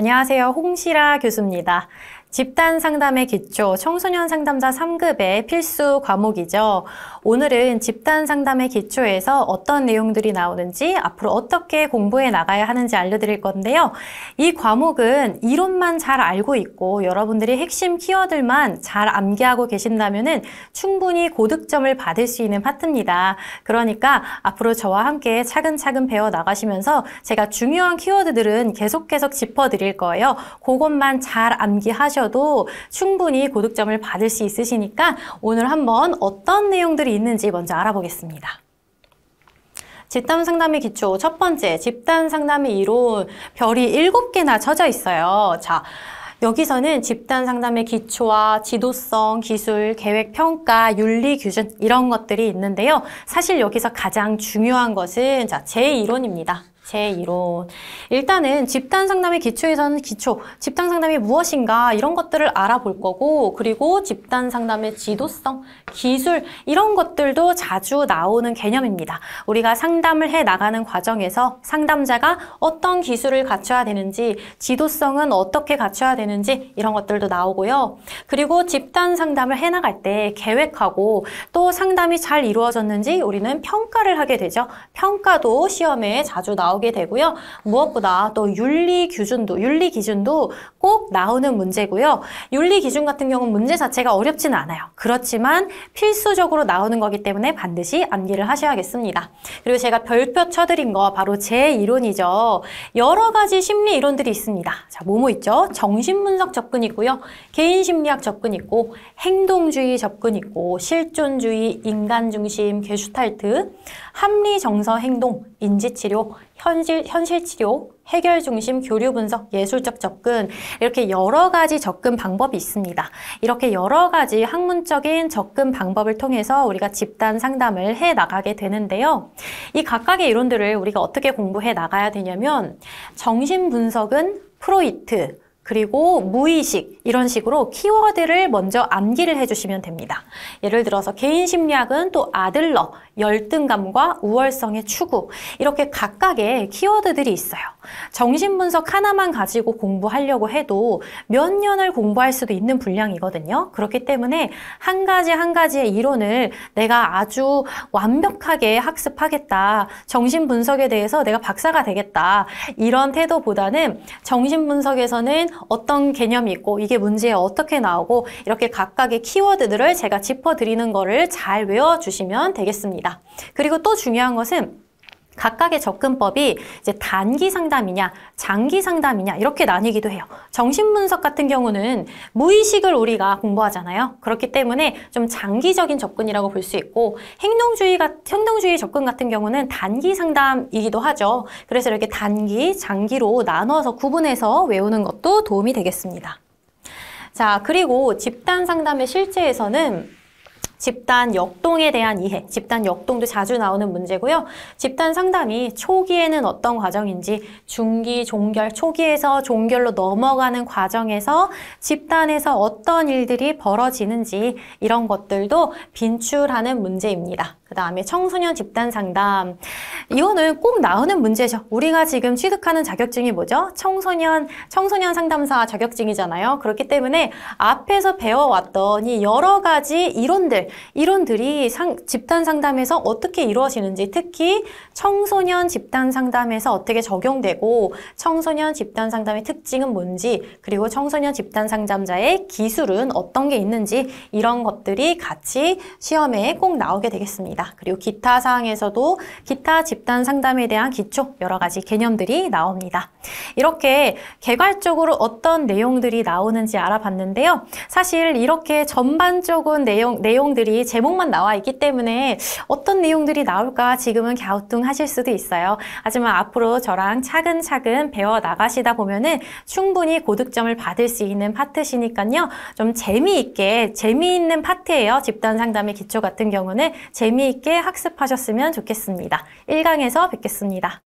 안녕하세요. 홍시라 교수입니다. 집단 상담의 기초, 청소년 상담자 3급의 필수 과목이죠. 오늘은 집단 상담의 기초에서 어떤 내용들이 나오는지, 앞으로 어떻게 공부해 나가야 하는지 알려드릴 건데요. 이 과목은 이론만 잘 알고 있고, 여러분들이 핵심 키워드만 잘 암기하고 계신다면 충분히 고득점을 받을 수 있는 파트입니다. 그러니까 앞으로 저와 함께 차근차근 배워 나가시면서 제가 중요한 키워드들은 계속 계속 짚어드릴 거예요. 그것만 잘 암기하셔 하셔도 충분히 고득점을 받을 수 있으시니까 오늘 한번 어떤 내용들이 있는지 먼저 알아보겠습니다. 집단 상담의 기초 첫 번째 집단 상담의 이론 별이 일 개나 쳐져 있어요. 자. 여기서는 집단 상담의 기초와 지도성, 기술, 계획 평가, 윤리 규준 이런 것들이 있는데요. 사실 여기서 가장 중요한 것은 자, 제 이론입니다. 제2론. 일단은 집단 상담의 기초에서는 기초, 집단 상담이 무엇인가 이런 것들을 알아볼 거고 그리고 집단 상담의 지도성, 기술 이런 것들도 자주 나오는 개념입니다. 우리가 상담을 해 나가는 과정에서 상담자가 어떤 기술을 갖춰야 되는지 지도성은 어떻게 갖춰야 되는지 이런 것들도 나오고요. 그리고 집단 상담을 해 나갈 때 계획하고 또 상담이 잘 이루어졌는지 우리는 평가를 하게 되죠. 평가도 시험에 자주 나오 적이 되고요. 무엇보다 또 윤리 기준도 윤리 기준도 꼭 나오는 문제고요. 윤리 기준 같은 경우는 문제 자체가 어렵진 않아요. 그렇지만 필수적으로 나오는 거기 때문에 반드시 암기를 하셔야겠습니다. 그리고 제가 별표 쳐드린 거 바로 제 이론이죠. 여러 가지 심리 이론들이 있습니다. 자, 뭐뭐 있죠? 정신분석 접근이 있고요. 개인심리학 접근 있고 행동주의 접근 있고 실존주의, 인간중심, 게슈탈트, 합리정서 행동, 인지치료, 현실, 현실 치료, 해결 중심 교류 분석, 예술적 접근 이렇게 여러 가지 접근 방법이 있습니다. 이렇게 여러 가지 학문적인 접근 방법을 통해서 우리가 집단 상담을 해 나가게 되는데요. 이 각각의 이론들을 우리가 어떻게 공부해 나가야 되냐면 정신 분석은 프로이트, 그리고 무의식 이런 식으로 키워드를 먼저 암기를 해주시면 됩니다. 예를 들어서 개인 심리학은 또 아들러 열등감과 우월성의 추구 이렇게 각각의 키워드들이 있어요. 정신분석 하나만 가지고 공부하려고 해도 몇 년을 공부할 수도 있는 분량이거든요. 그렇기 때문에 한 가지 한 가지의 이론을 내가 아주 완벽하게 학습하겠다. 정신분석에 대해서 내가 박사가 되겠다. 이런 태도보다는 정신분석에서는 어떤 개념이 있고 이게 문제에 어떻게 나오고 이렇게 각각의 키워드들을 제가 짚어드리는 거를 잘 외워주시면 되겠습니다. 있다. 그리고 또 중요한 것은 각각의 접근법이 이제 단기 상담이냐 장기 상담이냐 이렇게 나뉘기도 해요. 정신분석 같은 경우는 무의식을 우리가 공부하잖아요. 그렇기 때문에 좀 장기적인 접근이라고 볼 수 있고 행동주의 같 행동주의 접근 같은 경우는 단기 상담이기도 하죠. 그래서 이렇게 단기, 장기로 나눠서 구분해서 외우는 것도 도움이 되겠습니다. 자, 그리고 집단 상담의 실제에서는 집단 역동에 대한 이해, 집단 역동도 자주 나오는 문제고요. 집단 상담이 초기에는 어떤 과정인지 중기, 종결, 초기에서 종결로 넘어가는 과정에서 집단에서 어떤 일들이 벌어지는지 이런 것들도 빈출하는 문제입니다. 그 다음에 청소년 집단 상담. 이거는 꼭 나오는 문제죠. 우리가 지금 취득하는 자격증이 뭐죠? 청소년, 청소년 상담사 자격증이잖아요. 그렇기 때문에 앞에서 배워왔던 이 여러 가지 이론들, 이론들이 상, 집단 상담에서 어떻게 이루어지는지 특히 청소년 집단 상담에서 어떻게 적용되고 청소년 집단 상담의 특징은 뭔지 그리고 청소년 집단 상담자의 기술은 어떤 게 있는지 이런 것들이 같이 시험에 꼭 나오게 되겠습니다. 있습니다. 그리고 기타 사항에서도 기타 집단 상담에 대한 기초 여러 가지 개념들이 나옵니다. 이렇게 개괄적으로 어떤 내용들이 나오는지 알아봤는데요. 사실 이렇게 전반적인 내용, 내용들이 제목만 나와 있기 때문에 어떤 내용들이 나올까 지금은 갸우뚱하실 수도 있어요. 하지만 앞으로 저랑 차근차근 배워 나가시다 보면은 충분히 고득점을 받을 수 있는 파트시니까요. 좀 재미있게 재미있는 파트예요. 집단 상담의 기초 같은 경우는 재미 있게 학습하셨으면 좋겠습니다. 1강에서 뵙겠습니다.